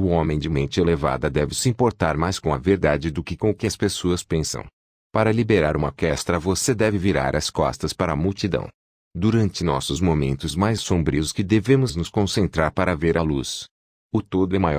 O homem de mente elevada deve se importar mais com a verdade do que com o que as pessoas pensam. Para liberar uma orquestra, você deve virar as costas para a multidão. Durante nossos momentos mais sombrios que devemos nos concentrar para ver a luz. O todo é maior